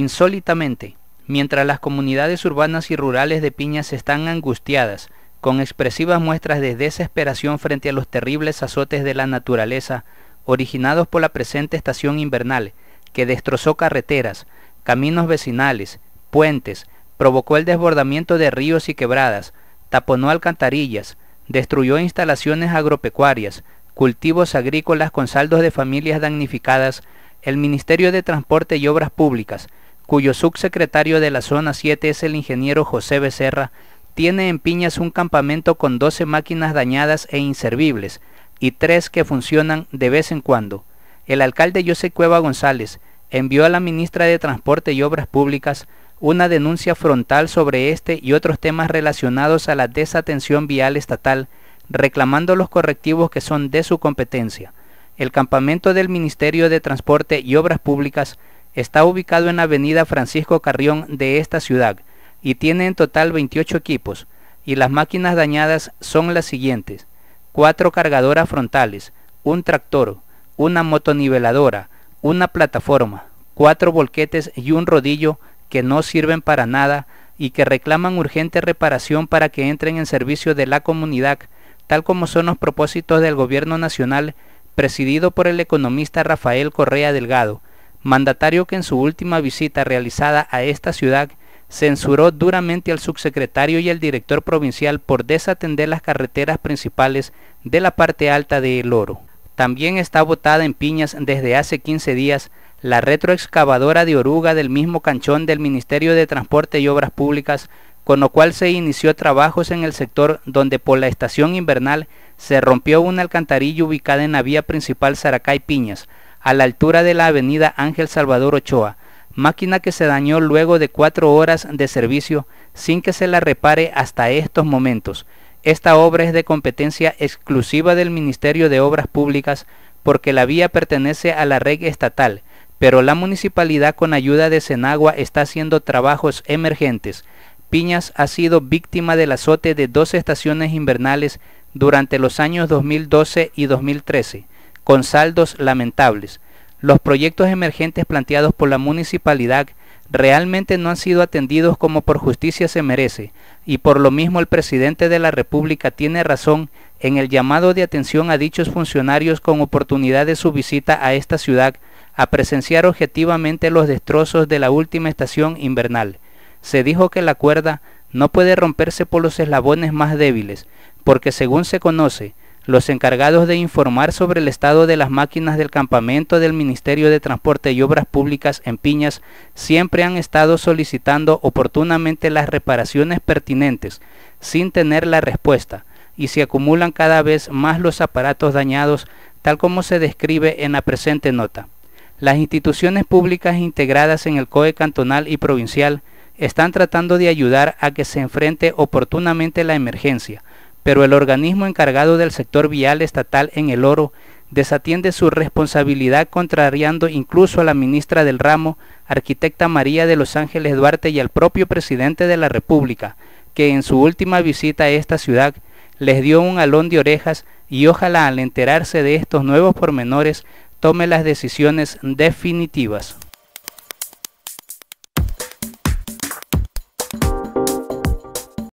Insólitamente, mientras las comunidades urbanas y rurales de Piñas están angustiadas, con expresivas muestras de desesperación frente a los terribles azotes de la naturaleza originados por la presente estación invernal, que destrozó carreteras, caminos vecinales, puentes, provocó el desbordamiento de ríos y quebradas, taponó alcantarillas, destruyó instalaciones agropecuarias, cultivos agrícolas con saldos de familias damnificadas, el Ministerio de Transporte y Obras Públicas, cuyo subsecretario de la Zona 7 es el ingeniero José Becerra, tiene en Piñas un campamento con 12 máquinas dañadas e inservibles y tres que funcionan de vez en cuando. El alcalde José Cueva González envió a la ministra de Transporte y Obras Públicas una denuncia frontal sobre este y otros temas relacionados a la desatención vial estatal, reclamando los correctivos que son de su competencia. El campamento del Ministerio de Transporte y Obras Públicas Está ubicado en la avenida Francisco Carrión de esta ciudad y tiene en total 28 equipos y las máquinas dañadas son las siguientes. Cuatro cargadoras frontales, un tractor, una motoniveladora, una plataforma, cuatro volquetes y un rodillo que no sirven para nada y que reclaman urgente reparación para que entren en servicio de la comunidad, tal como son los propósitos del Gobierno Nacional presidido por el economista Rafael Correa Delgado, mandatario que en su última visita realizada a esta ciudad censuró duramente al subsecretario y al director provincial por desatender las carreteras principales de la parte alta de El Oro. También está botada en piñas desde hace 15 días la retroexcavadora de oruga del mismo canchón del Ministerio de Transporte y Obras Públicas, con lo cual se inició trabajos en el sector donde por la estación invernal se rompió una alcantarilla ubicada en la vía principal Saracay Piñas, a la altura de la avenida Ángel Salvador Ochoa, máquina que se dañó luego de cuatro horas de servicio sin que se la repare hasta estos momentos. Esta obra es de competencia exclusiva del Ministerio de Obras Públicas porque la vía pertenece a la red estatal, pero la municipalidad con ayuda de Senagua está haciendo trabajos emergentes. Piñas ha sido víctima del azote de dos estaciones invernales durante los años 2012 y 2013 con saldos lamentables. Los proyectos emergentes planteados por la municipalidad realmente no han sido atendidos como por justicia se merece, y por lo mismo el presidente de la República tiene razón en el llamado de atención a dichos funcionarios con oportunidad de su visita a esta ciudad a presenciar objetivamente los destrozos de la última estación invernal. Se dijo que la cuerda no puede romperse por los eslabones más débiles, porque según se conoce, los encargados de informar sobre el estado de las máquinas del campamento del Ministerio de Transporte y Obras Públicas en Piñas siempre han estado solicitando oportunamente las reparaciones pertinentes, sin tener la respuesta, y se acumulan cada vez más los aparatos dañados, tal como se describe en la presente nota. Las instituciones públicas integradas en el COE cantonal y provincial están tratando de ayudar a que se enfrente oportunamente la emergencia, pero el organismo encargado del sector vial estatal en El Oro desatiende su responsabilidad contrariando incluso a la ministra del ramo, arquitecta María de Los Ángeles Duarte y al propio presidente de la República, que en su última visita a esta ciudad les dio un alón de orejas y ojalá al enterarse de estos nuevos pormenores tome las decisiones definitivas.